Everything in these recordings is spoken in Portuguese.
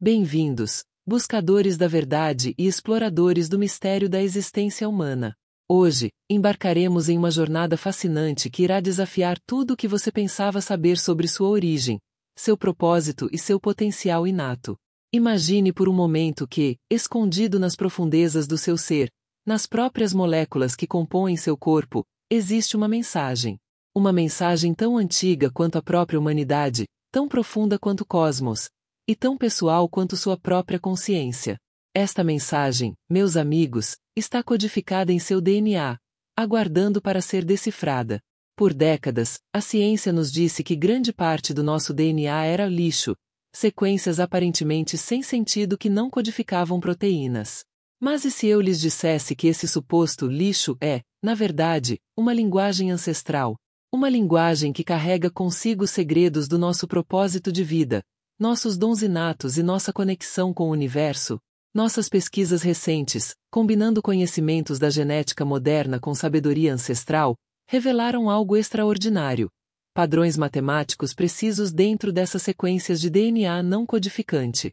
Bem-vindos, buscadores da verdade e exploradores do mistério da existência humana. Hoje, embarcaremos em uma jornada fascinante que irá desafiar tudo o que você pensava saber sobre sua origem, seu propósito e seu potencial inato. Imagine por um momento que, escondido nas profundezas do seu ser, nas próprias moléculas que compõem seu corpo, existe uma mensagem. Uma mensagem tão antiga quanto a própria humanidade, tão profunda quanto o cosmos, e tão pessoal quanto sua própria consciência. Esta mensagem, meus amigos, está codificada em seu DNA, aguardando para ser decifrada. Por décadas, a ciência nos disse que grande parte do nosso DNA era lixo, sequências aparentemente sem sentido que não codificavam proteínas. Mas e se eu lhes dissesse que esse suposto lixo é, na verdade, uma linguagem ancestral, uma linguagem que carrega consigo segredos do nosso propósito de vida, nossos dons inatos e nossa conexão com o universo, nossas pesquisas recentes, combinando conhecimentos da genética moderna com sabedoria ancestral, revelaram algo extraordinário. Padrões matemáticos precisos dentro dessas sequências de DNA não codificante.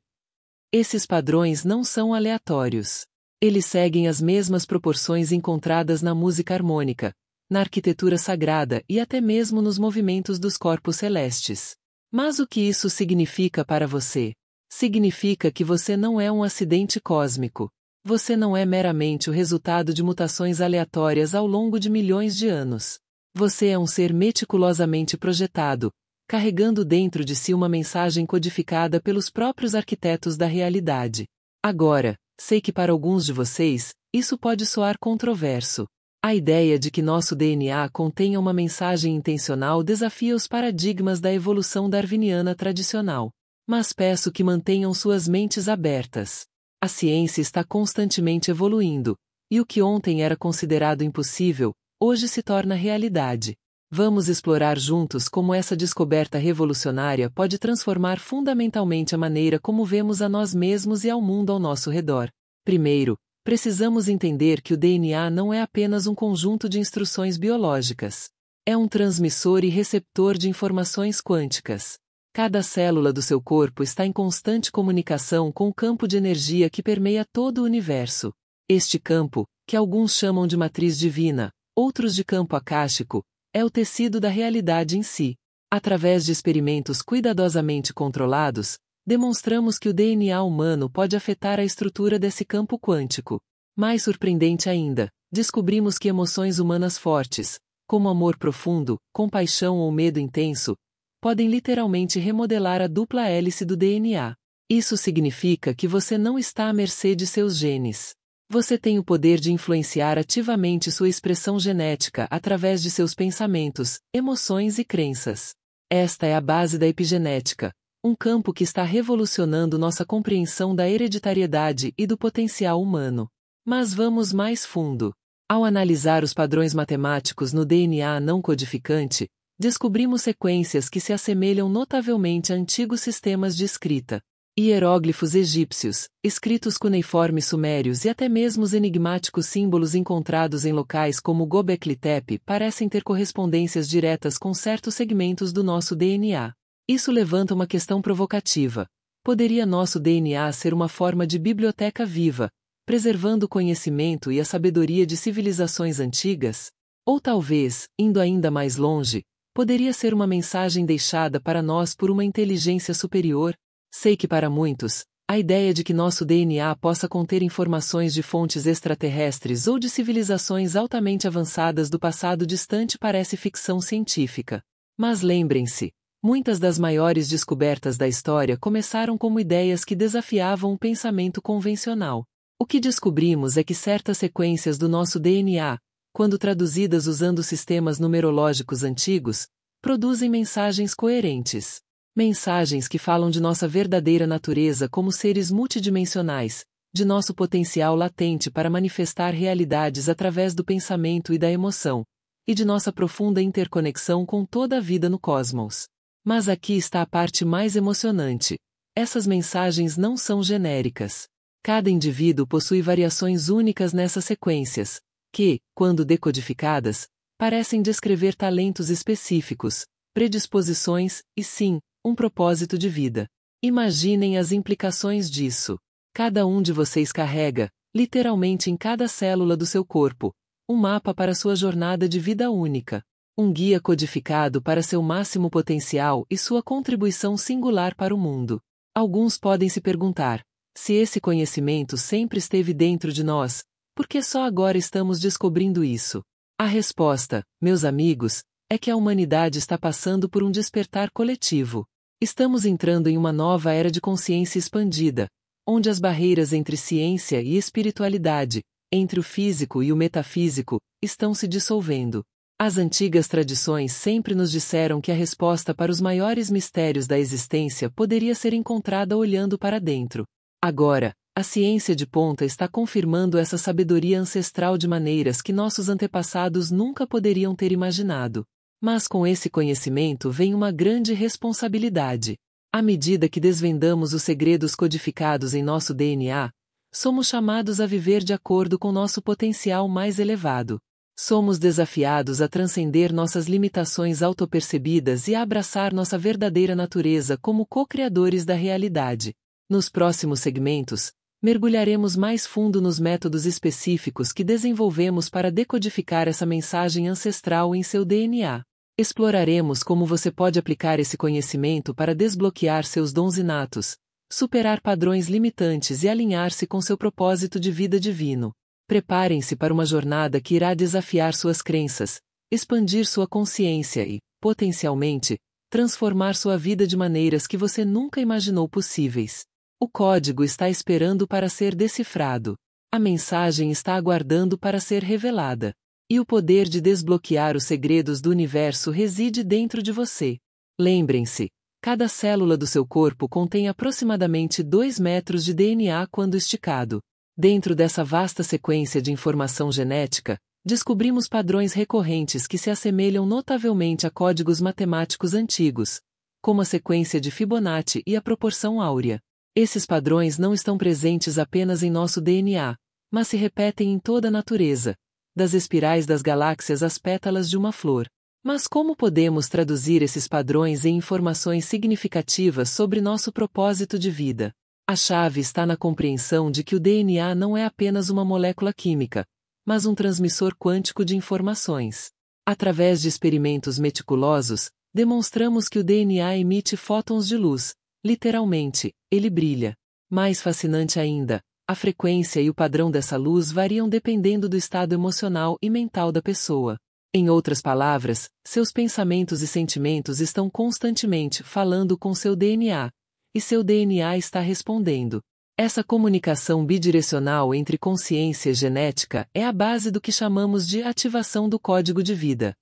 Esses padrões não são aleatórios. Eles seguem as mesmas proporções encontradas na música harmônica, na arquitetura sagrada e até mesmo nos movimentos dos corpos celestes. Mas o que isso significa para você? Significa que você não é um acidente cósmico. Você não é meramente o resultado de mutações aleatórias ao longo de milhões de anos. Você é um ser meticulosamente projetado, carregando dentro de si uma mensagem codificada pelos próprios arquitetos da realidade. Agora, sei que para alguns de vocês, isso pode soar controverso. A ideia de que nosso DNA contenha uma mensagem intencional desafia os paradigmas da evolução darwiniana tradicional. Mas peço que mantenham suas mentes abertas. A ciência está constantemente evoluindo, e o que ontem era considerado impossível, hoje se torna realidade. Vamos explorar juntos como essa descoberta revolucionária pode transformar fundamentalmente a maneira como vemos a nós mesmos e ao mundo ao nosso redor. Primeiro, precisamos entender que o DNA não é apenas um conjunto de instruções biológicas. É um transmissor e receptor de informações quânticas. Cada célula do seu corpo está em constante comunicação com o campo de energia que permeia todo o universo. Este campo, que alguns chamam de matriz divina, outros de campo akáshico, é o tecido da realidade em si. Através de experimentos cuidadosamente controlados, demonstramos que o DNA humano pode afetar a estrutura desse campo quântico. Mais surpreendente ainda, descobrimos que emoções humanas fortes, como amor profundo, compaixão ou medo intenso, podem literalmente remodelar a dupla hélice do DNA. Isso significa que você não está à mercê de seus genes. Você tem o poder de influenciar ativamente sua expressão genética através de seus pensamentos, emoções e crenças. Esta é a base da epigenética, um campo que está revolucionando nossa compreensão da hereditariedade e do potencial humano. Mas vamos mais fundo. Ao analisar os padrões matemáticos no DNA não codificante, descobrimos sequências que se assemelham notavelmente a antigos sistemas de escrita. Hieróglifos egípcios, escritos cuneiformes sumérios e até mesmo os enigmáticos símbolos encontrados em locais como Gobekli Tepe parecem ter correspondências diretas com certos segmentos do nosso DNA. Isso levanta uma questão provocativa. Poderia nosso DNA ser uma forma de biblioteca viva, preservando o conhecimento e a sabedoria de civilizações antigas? Ou talvez, indo ainda mais longe, poderia ser uma mensagem deixada para nós por uma inteligência superior? Sei que para muitos, a ideia de que nosso DNA possa conter informações de fontes extraterrestres ou de civilizações altamente avançadas do passado distante parece ficção científica. Mas lembrem-se, Muitas das maiores descobertas da história começaram como ideias que desafiavam o pensamento convencional. O que descobrimos é que certas sequências do nosso DNA, quando traduzidas usando sistemas numerológicos antigos, produzem mensagens coerentes. Mensagens que falam de nossa verdadeira natureza como seres multidimensionais, de nosso potencial latente para manifestar realidades através do pensamento e da emoção, e de nossa profunda interconexão com toda a vida no cosmos. Mas aqui está a parte mais emocionante. Essas mensagens não são genéricas. Cada indivíduo possui variações únicas nessas sequências, que, quando decodificadas, parecem descrever talentos específicos, predisposições e, sim, um propósito de vida. Imaginem as implicações disso. Cada um de vocês carrega, literalmente em cada célula do seu corpo, um mapa para sua jornada de vida única. Um guia codificado para seu máximo potencial e sua contribuição singular para o mundo. Alguns podem se perguntar: se esse conhecimento sempre esteve dentro de nós, por que só agora estamos descobrindo isso? A resposta, meus amigos, é que a humanidade está passando por um despertar coletivo. Estamos entrando em uma nova era de consciência expandida, onde as barreiras entre ciência e espiritualidade, entre o físico e o metafísico, estão se dissolvendo. As antigas tradições sempre nos disseram que a resposta para os maiores mistérios da existência poderia ser encontrada olhando para dentro. Agora, a ciência de ponta está confirmando essa sabedoria ancestral de maneiras que nossos antepassados nunca poderiam ter imaginado. Mas com esse conhecimento vem uma grande responsabilidade. À medida que desvendamos os segredos codificados em nosso DNA, somos chamados a viver de acordo com nosso potencial mais elevado. Somos desafiados a transcender nossas limitações autopercebidas e a abraçar nossa verdadeira natureza como co-criadores da realidade. Nos próximos segmentos, mergulharemos mais fundo nos métodos específicos que desenvolvemos para decodificar essa mensagem ancestral em seu DNA. Exploraremos como você pode aplicar esse conhecimento para desbloquear seus dons inatos, superar padrões limitantes e alinhar-se com seu propósito de vida divino. Preparem-se para uma jornada que irá desafiar suas crenças, expandir sua consciência e, potencialmente, transformar sua vida de maneiras que você nunca imaginou possíveis. O código está esperando para ser decifrado. A mensagem está aguardando para ser revelada. E o poder de desbloquear os segredos do universo reside dentro de você. Lembrem-se, cada célula do seu corpo contém aproximadamente 2 metros de DNA quando esticado. Dentro dessa vasta sequência de informação genética, descobrimos padrões recorrentes que se assemelham notavelmente a códigos matemáticos antigos, como a sequência de Fibonacci e a proporção áurea. Esses padrões não estão presentes apenas em nosso DNA, mas se repetem em toda a natureza, das espirais das galáxias às pétalas de uma flor. Mas como podemos traduzir esses padrões em informações significativas sobre nosso propósito de vida? A chave está na compreensão de que o DNA não é apenas uma molécula química, mas um transmissor quântico de informações. Através de experimentos meticulosos, demonstramos que o DNA emite fótons de luz, literalmente, ele brilha. Mais fascinante ainda, a frequência e o padrão dessa luz variam dependendo do estado emocional e mental da pessoa. Em outras palavras, seus pensamentos e sentimentos estão constantemente falando com seu DNA, e seu DNA está respondendo. Essa comunicação bidirecional entre consciência e genética é a base do que chamamos de ativação do código de vida.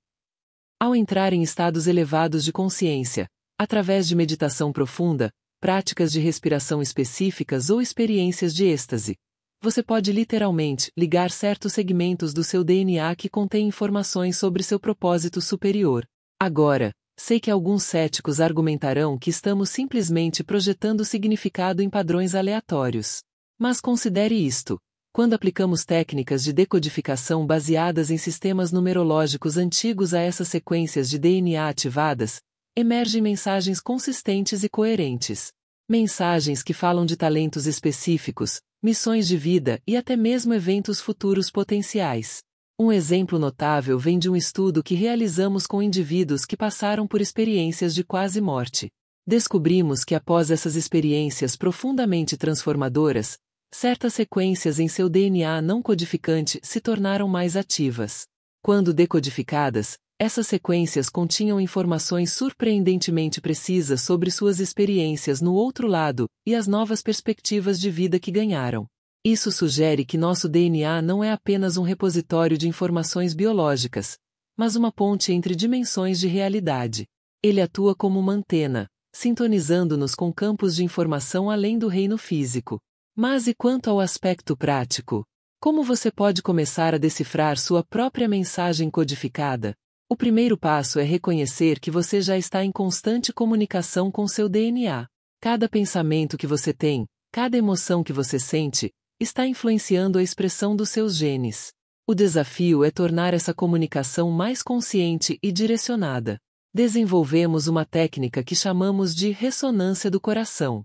Ao entrar em estados elevados de consciência, através de meditação profunda, práticas de respiração específicas ou experiências de êxtase, você pode literalmente ligar certos segmentos do seu DNA que contêm informações sobre seu propósito superior. Agora, Sei que alguns céticos argumentarão que estamos simplesmente projetando significado em padrões aleatórios. Mas considere isto. Quando aplicamos técnicas de decodificação baseadas em sistemas numerológicos antigos a essas sequências de DNA ativadas, emergem mensagens consistentes e coerentes. Mensagens que falam de talentos específicos, missões de vida e até mesmo eventos futuros potenciais. Um exemplo notável vem de um estudo que realizamos com indivíduos que passaram por experiências de quase morte. Descobrimos que após essas experiências profundamente transformadoras, certas sequências em seu DNA não codificante se tornaram mais ativas. Quando decodificadas, essas sequências continham informações surpreendentemente precisas sobre suas experiências no outro lado e as novas perspectivas de vida que ganharam. Isso sugere que nosso DNA não é apenas um repositório de informações biológicas, mas uma ponte entre dimensões de realidade. Ele atua como uma antena, sintonizando-nos com campos de informação além do reino físico. Mas e quanto ao aspecto prático? Como você pode começar a decifrar sua própria mensagem codificada? O primeiro passo é reconhecer que você já está em constante comunicação com seu DNA. Cada pensamento que você tem, cada emoção que você sente, está influenciando a expressão dos seus genes. O desafio é tornar essa comunicação mais consciente e direcionada. Desenvolvemos uma técnica que chamamos de ressonância do coração.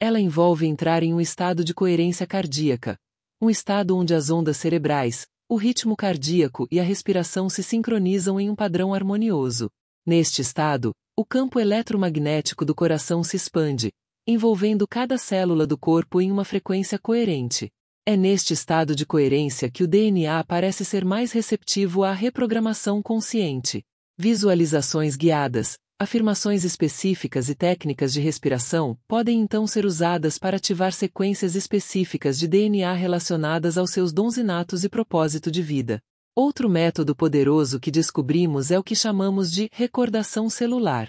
Ela envolve entrar em um estado de coerência cardíaca, um estado onde as ondas cerebrais, o ritmo cardíaco e a respiração se sincronizam em um padrão harmonioso. Neste estado, o campo eletromagnético do coração se expande, envolvendo cada célula do corpo em uma frequência coerente. É neste estado de coerência que o DNA parece ser mais receptivo à reprogramação consciente. Visualizações guiadas, afirmações específicas e técnicas de respiração podem então ser usadas para ativar sequências específicas de DNA relacionadas aos seus dons inatos e propósito de vida. Outro método poderoso que descobrimos é o que chamamos de recordação celular.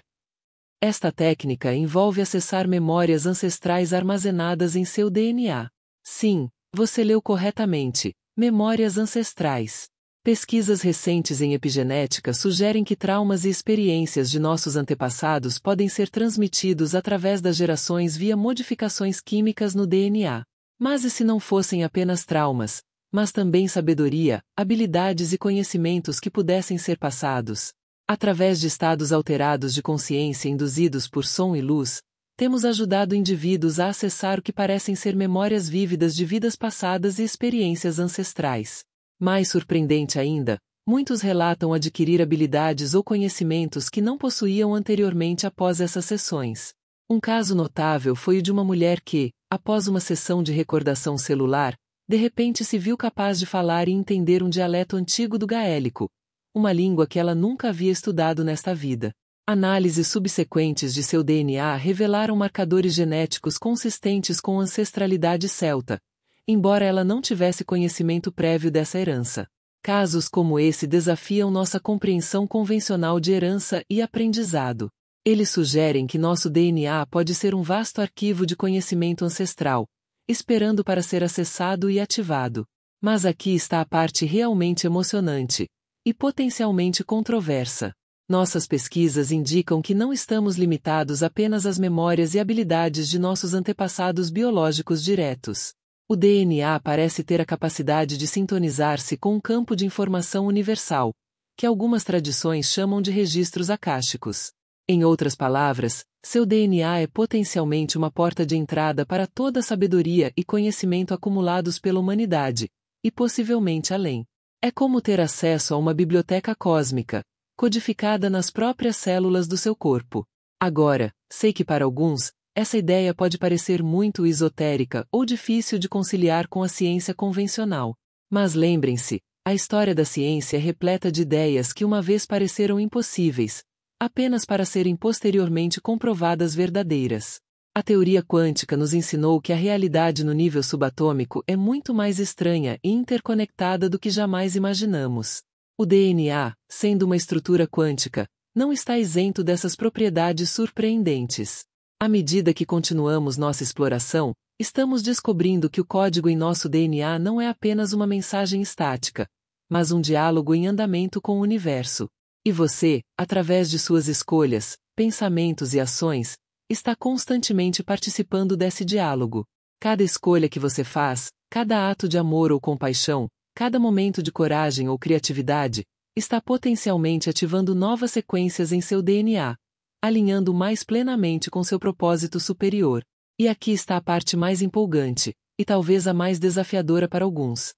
Esta técnica envolve acessar memórias ancestrais armazenadas em seu DNA. Sim, você leu corretamente. Memórias ancestrais. Pesquisas recentes em epigenética sugerem que traumas e experiências de nossos antepassados podem ser transmitidos através das gerações via modificações químicas no DNA. Mas e se não fossem apenas traumas, mas também sabedoria, habilidades e conhecimentos que pudessem ser passados? Através de estados alterados de consciência induzidos por som e luz, temos ajudado indivíduos a acessar o que parecem ser memórias vívidas de vidas passadas e experiências ancestrais. Mais surpreendente ainda, muitos relatam adquirir habilidades ou conhecimentos que não possuíam anteriormente após essas sessões. Um caso notável foi o de uma mulher que, após uma sessão de recordação celular, de repente se viu capaz de falar e entender um dialeto antigo do gaélico, uma língua que ela nunca havia estudado nesta vida. Análises subsequentes de seu DNA revelaram marcadores genéticos consistentes com ancestralidade celta, embora ela não tivesse conhecimento prévio dessa herança. Casos como esse desafiam nossa compreensão convencional de herança e aprendizado. Eles sugerem que nosso DNA pode ser um vasto arquivo de conhecimento ancestral, esperando para ser acessado e ativado. Mas aqui está a parte realmente emocionante, e potencialmente controversa. Nossas pesquisas indicam que não estamos limitados apenas às memórias e habilidades de nossos antepassados biológicos diretos. O DNA parece ter a capacidade de sintonizar-se com um campo de informação universal, que algumas tradições chamam de registros akáshicos. Em outras palavras, seu DNA é potencialmente uma porta de entrada para toda a sabedoria e conhecimento acumulados pela humanidade, e possivelmente além. É como ter acesso a uma biblioteca cósmica, codificada nas próprias células do seu corpo. Agora, sei que para alguns, essa ideia pode parecer muito esotérica ou difícil de conciliar com a ciência convencional. Mas lembrem-se, a história da ciência é repleta de ideias que uma vez pareceram impossíveis, apenas para serem posteriormente comprovadas verdadeiras. A teoria quântica nos ensinou que a realidade no nível subatômico é muito mais estranha e interconectada do que jamais imaginamos. O DNA, sendo uma estrutura quântica, não está isento dessas propriedades surpreendentes. À medida que continuamos nossa exploração, estamos descobrindo que o código em nosso DNA não é apenas uma mensagem estática, mas um diálogo em andamento com o universo. E você, através de suas escolhas, pensamentos e ações, está constantemente participando desse diálogo. Cada escolha que você faz, cada ato de amor ou compaixão, cada momento de coragem ou criatividade, está potencialmente ativando novas sequências em seu DNA, alinhando mais plenamente com seu propósito superior. E aqui está a parte mais empolgante, e talvez a mais desafiadora para alguns.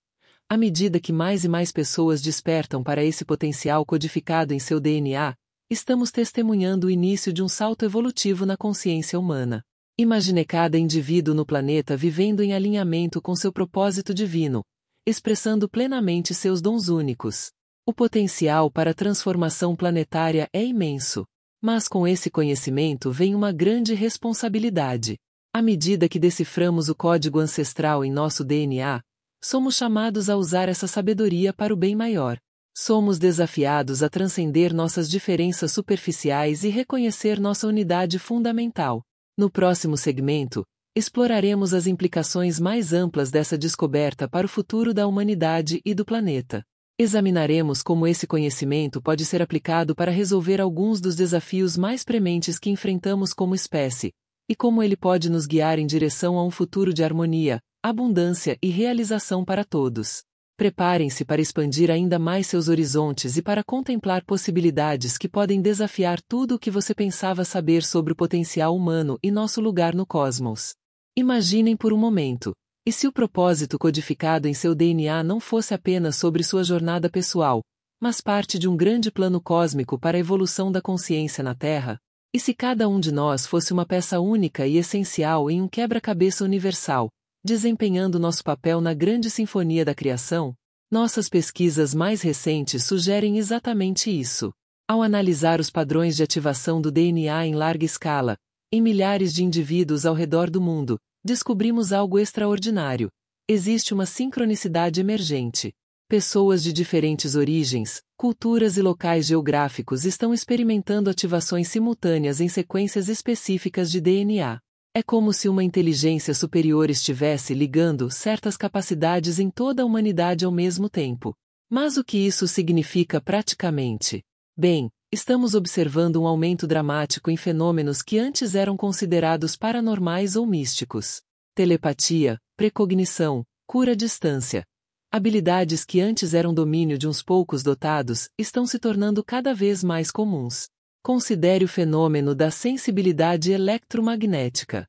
À medida que mais e mais pessoas despertam para esse potencial codificado em seu DNA, Estamos testemunhando o início de um salto evolutivo na consciência humana. Imagine cada indivíduo no planeta vivendo em alinhamento com seu propósito divino, expressando plenamente seus dons únicos. O potencial para a transformação planetária é imenso. Mas com esse conhecimento vem uma grande responsabilidade. À medida que deciframos o código ancestral em nosso DNA, somos chamados a usar essa sabedoria para o bem maior somos desafiados a transcender nossas diferenças superficiais e reconhecer nossa unidade fundamental. No próximo segmento, exploraremos as implicações mais amplas dessa descoberta para o futuro da humanidade e do planeta. Examinaremos como esse conhecimento pode ser aplicado para resolver alguns dos desafios mais prementes que enfrentamos como espécie, e como ele pode nos guiar em direção a um futuro de harmonia, abundância e realização para todos. Preparem-se para expandir ainda mais seus horizontes e para contemplar possibilidades que podem desafiar tudo o que você pensava saber sobre o potencial humano e nosso lugar no cosmos. Imaginem por um momento, e se o propósito codificado em seu DNA não fosse apenas sobre sua jornada pessoal, mas parte de um grande plano cósmico para a evolução da consciência na Terra? E se cada um de nós fosse uma peça única e essencial em um quebra-cabeça universal, Desempenhando nosso papel na grande sinfonia da criação, nossas pesquisas mais recentes sugerem exatamente isso. Ao analisar os padrões de ativação do DNA em larga escala, em milhares de indivíduos ao redor do mundo, descobrimos algo extraordinário. Existe uma sincronicidade emergente. Pessoas de diferentes origens, culturas e locais geográficos estão experimentando ativações simultâneas em sequências específicas de DNA. É como se uma inteligência superior estivesse ligando certas capacidades em toda a humanidade ao mesmo tempo. Mas o que isso significa praticamente? Bem, estamos observando um aumento dramático em fenômenos que antes eram considerados paranormais ou místicos. Telepatia, precognição, cura à distância. Habilidades que antes eram domínio de uns poucos dotados estão se tornando cada vez mais comuns considere o fenômeno da sensibilidade eletromagnética.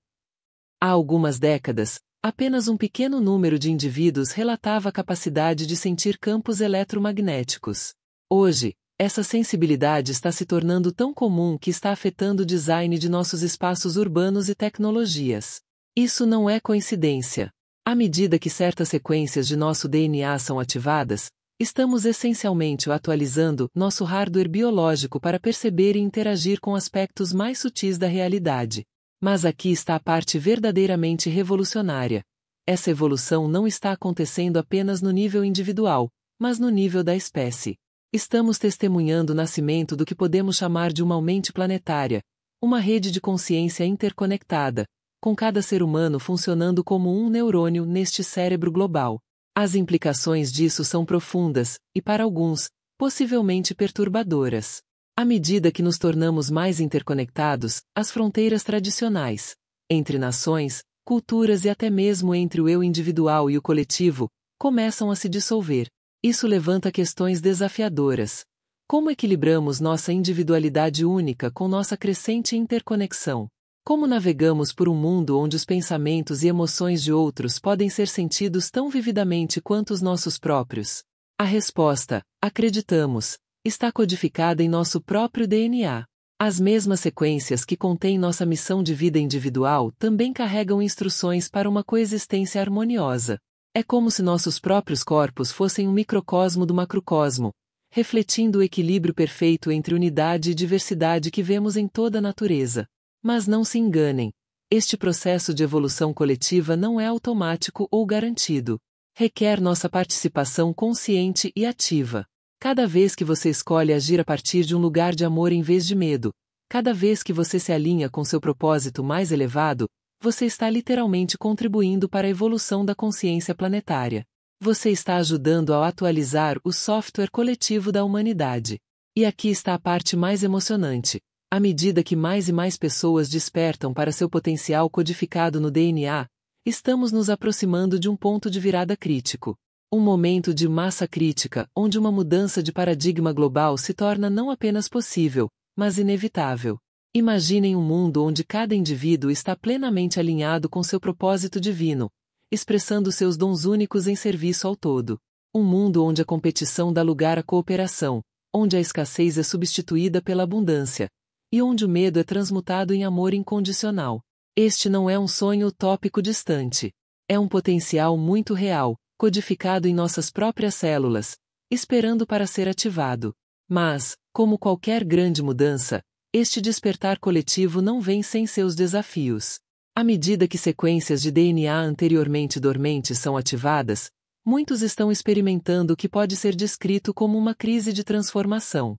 Há algumas décadas, apenas um pequeno número de indivíduos relatava a capacidade de sentir campos eletromagnéticos. Hoje, essa sensibilidade está se tornando tão comum que está afetando o design de nossos espaços urbanos e tecnologias. Isso não é coincidência. À medida que certas sequências de nosso DNA são ativadas, Estamos essencialmente atualizando nosso hardware biológico para perceber e interagir com aspectos mais sutis da realidade. Mas aqui está a parte verdadeiramente revolucionária. Essa evolução não está acontecendo apenas no nível individual, mas no nível da espécie. Estamos testemunhando o nascimento do que podemos chamar de uma mente planetária, uma rede de consciência interconectada, com cada ser humano funcionando como um neurônio neste cérebro global. As implicações disso são profundas, e para alguns, possivelmente perturbadoras. À medida que nos tornamos mais interconectados, as fronteiras tradicionais, entre nações, culturas e até mesmo entre o eu individual e o coletivo, começam a se dissolver. Isso levanta questões desafiadoras. Como equilibramos nossa individualidade única com nossa crescente interconexão? Como navegamos por um mundo onde os pensamentos e emoções de outros podem ser sentidos tão vividamente quanto os nossos próprios? A resposta, acreditamos, está codificada em nosso próprio DNA. As mesmas sequências que contêm nossa missão de vida individual também carregam instruções para uma coexistência harmoniosa. É como se nossos próprios corpos fossem um microcosmo do macrocosmo, refletindo o equilíbrio perfeito entre unidade e diversidade que vemos em toda a natureza. Mas não se enganem. Este processo de evolução coletiva não é automático ou garantido. Requer nossa participação consciente e ativa. Cada vez que você escolhe agir a partir de um lugar de amor em vez de medo, cada vez que você se alinha com seu propósito mais elevado, você está literalmente contribuindo para a evolução da consciência planetária. Você está ajudando a atualizar o software coletivo da humanidade. E aqui está a parte mais emocionante. À medida que mais e mais pessoas despertam para seu potencial codificado no DNA, estamos nos aproximando de um ponto de virada crítico. Um momento de massa crítica onde uma mudança de paradigma global se torna não apenas possível, mas inevitável. Imaginem um mundo onde cada indivíduo está plenamente alinhado com seu propósito divino, expressando seus dons únicos em serviço ao todo. Um mundo onde a competição dá lugar à cooperação, onde a escassez é substituída pela abundância, e onde o medo é transmutado em amor incondicional. Este não é um sonho utópico distante. É um potencial muito real, codificado em nossas próprias células, esperando para ser ativado. Mas, como qualquer grande mudança, este despertar coletivo não vem sem seus desafios. À medida que sequências de DNA anteriormente dormentes são ativadas, muitos estão experimentando o que pode ser descrito como uma crise de transformação.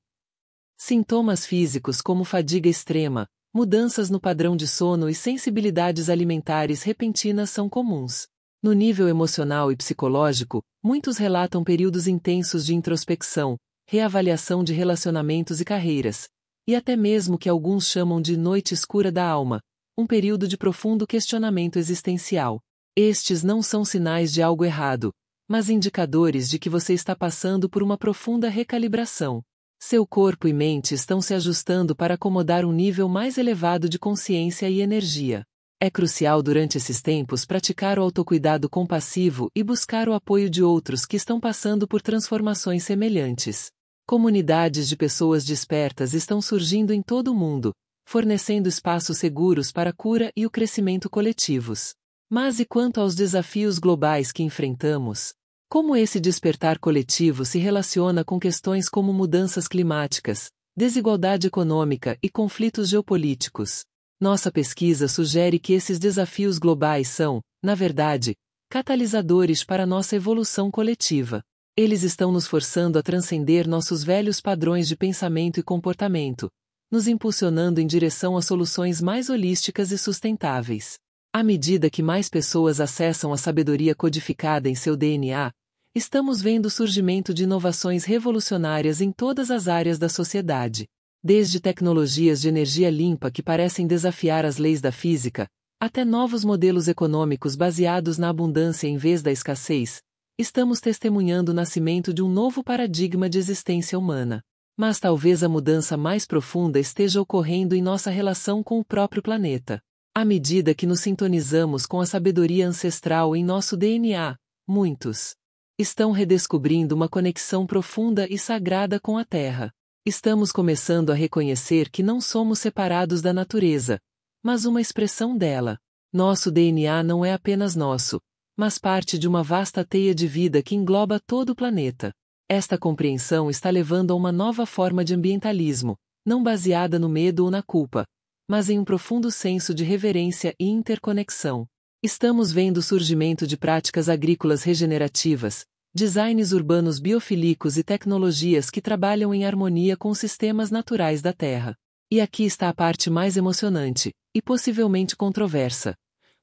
Sintomas físicos como fadiga extrema, mudanças no padrão de sono e sensibilidades alimentares repentinas são comuns. No nível emocional e psicológico, muitos relatam períodos intensos de introspecção, reavaliação de relacionamentos e carreiras, e até mesmo que alguns chamam de noite escura da alma, um período de profundo questionamento existencial. Estes não são sinais de algo errado, mas indicadores de que você está passando por uma profunda recalibração. Seu corpo e mente estão se ajustando para acomodar um nível mais elevado de consciência e energia. É crucial durante esses tempos praticar o autocuidado compassivo e buscar o apoio de outros que estão passando por transformações semelhantes. Comunidades de pessoas despertas estão surgindo em todo o mundo, fornecendo espaços seguros para a cura e o crescimento coletivos. Mas e quanto aos desafios globais que enfrentamos? Como esse despertar coletivo se relaciona com questões como mudanças climáticas, desigualdade econômica e conflitos geopolíticos? Nossa pesquisa sugere que esses desafios globais são, na verdade, catalisadores para nossa evolução coletiva. Eles estão nos forçando a transcender nossos velhos padrões de pensamento e comportamento, nos impulsionando em direção a soluções mais holísticas e sustentáveis. À medida que mais pessoas acessam a sabedoria codificada em seu DNA, estamos vendo o surgimento de inovações revolucionárias em todas as áreas da sociedade. Desde tecnologias de energia limpa que parecem desafiar as leis da física, até novos modelos econômicos baseados na abundância em vez da escassez, estamos testemunhando o nascimento de um novo paradigma de existência humana. Mas talvez a mudança mais profunda esteja ocorrendo em nossa relação com o próprio planeta. À medida que nos sintonizamos com a sabedoria ancestral em nosso DNA, muitos estão redescobrindo uma conexão profunda e sagrada com a Terra. Estamos começando a reconhecer que não somos separados da natureza, mas uma expressão dela. Nosso DNA não é apenas nosso, mas parte de uma vasta teia de vida que engloba todo o planeta. Esta compreensão está levando a uma nova forma de ambientalismo, não baseada no medo ou na culpa, mas em um profundo senso de reverência e interconexão. Estamos vendo o surgimento de práticas agrícolas regenerativas, designs urbanos biofílicos e tecnologias que trabalham em harmonia com os sistemas naturais da Terra. E aqui está a parte mais emocionante, e possivelmente controversa.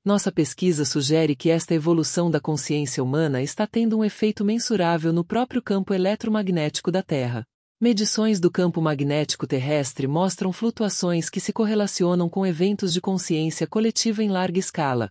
Nossa pesquisa sugere que esta evolução da consciência humana está tendo um efeito mensurável no próprio campo eletromagnético da Terra. Medições do campo magnético terrestre mostram flutuações que se correlacionam com eventos de consciência coletiva em larga escala,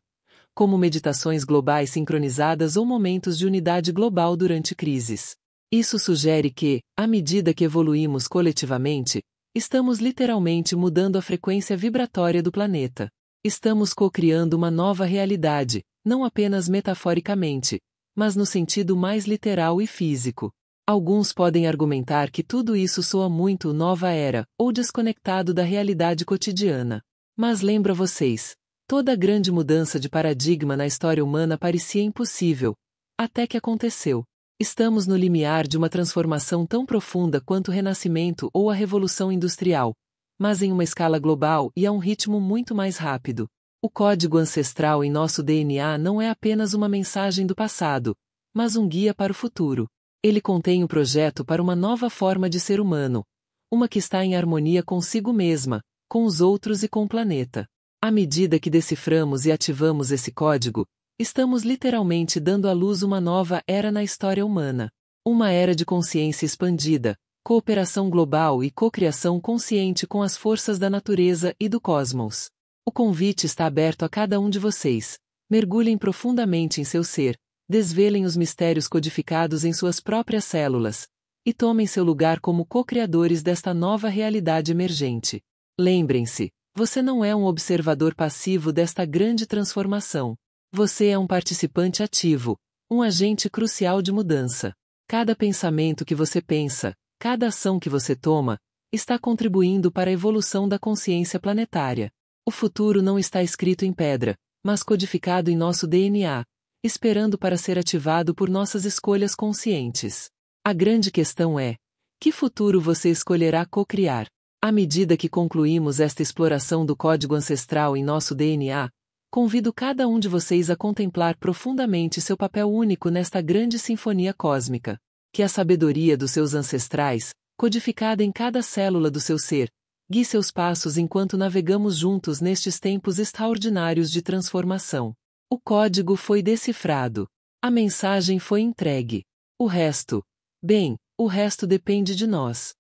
como meditações globais sincronizadas ou momentos de unidade global durante crises. Isso sugere que, à medida que evoluímos coletivamente, estamos literalmente mudando a frequência vibratória do planeta. Estamos co-criando uma nova realidade, não apenas metaforicamente, mas no sentido mais literal e físico. Alguns podem argumentar que tudo isso soa muito nova era, ou desconectado da realidade cotidiana. Mas lembra vocês, toda grande mudança de paradigma na história humana parecia impossível, até que aconteceu. Estamos no limiar de uma transformação tão profunda quanto o Renascimento ou a Revolução Industrial, mas em uma escala global e a um ritmo muito mais rápido. O código ancestral em nosso DNA não é apenas uma mensagem do passado, mas um guia para o futuro. Ele contém o projeto para uma nova forma de ser humano, uma que está em harmonia consigo mesma, com os outros e com o planeta. À medida que deciframos e ativamos esse código, estamos literalmente dando à luz uma nova era na história humana. Uma era de consciência expandida, cooperação global e cocriação consciente com as forças da natureza e do cosmos. O convite está aberto a cada um de vocês. Mergulhem profundamente em seu ser, desvelem os mistérios codificados em suas próprias células e tomem seu lugar como co-criadores desta nova realidade emergente. Lembrem-se, você não é um observador passivo desta grande transformação. Você é um participante ativo, um agente crucial de mudança. Cada pensamento que você pensa, cada ação que você toma, está contribuindo para a evolução da consciência planetária. O futuro não está escrito em pedra, mas codificado em nosso DNA, esperando para ser ativado por nossas escolhas conscientes. A grande questão é: que futuro você escolherá co-criar? À medida que concluímos esta exploração do código ancestral em nosso DNA, convido cada um de vocês a contemplar profundamente seu papel único nesta grande sinfonia cósmica. Que a sabedoria dos seus ancestrais, codificada em cada célula do seu ser, guie seus passos enquanto navegamos juntos nestes tempos extraordinários de transformação. O código foi decifrado. A mensagem foi entregue. O resto, bem, o resto depende de nós.